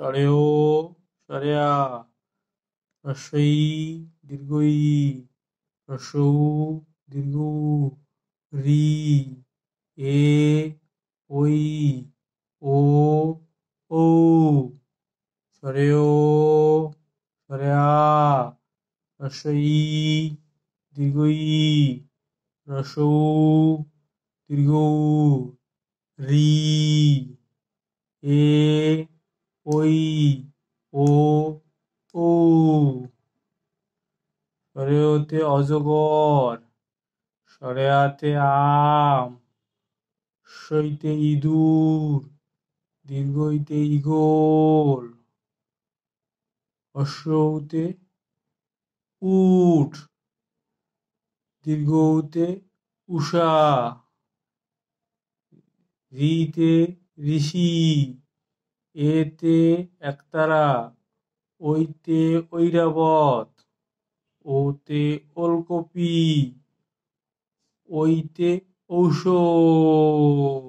षडयो षड्या ह्रस्वई दीर्घई ह्रस्व दीर्घ री ए ओई ओ ओ षडयो षड्या ह्रस्वई दीर्घई ह्रस्व दीर्घ री ए ওই ও ও সরে ওতে অজগর সরে আতে আম সইতে ইঁদুর দীর্ঘ হইতে ইগোল অশ্বতে উঠ দীর্ঘ হতে উষা ঋতে ঋষি এতে একতারা ওইতে ঐরাবত ওতে ওলকপি ওইতে ঔষধ